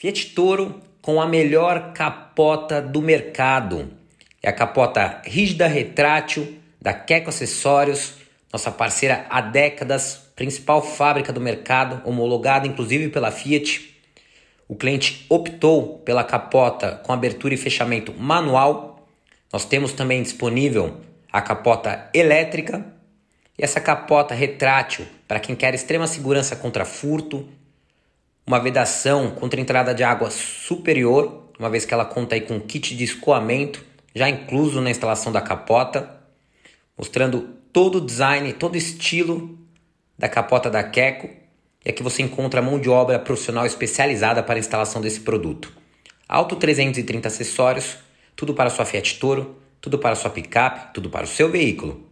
Fiat Toro com a melhor capota do mercado. É a capota rígida retrátil da Keco Acessórios, nossa parceira há décadas, principal fábrica do mercado, homologada inclusive pela Fiat. O cliente optou pela capota com abertura e fechamento manual. Nós temos também disponível a capota elétrica e essa capota retrátil para quem quer extrema segurança contra furto, uma vedação contra entrada de água superior, uma vez que ela conta aí com kit de escoamento já incluso na instalação da capota, mostrando todo o design, todo o estilo da capota da Keco. E aqui você encontra mão de obra profissional especializada para a instalação desse produto. Alto 330 acessórios, tudo para sua Fiat Toro, tudo para sua picape, tudo para o seu veículo.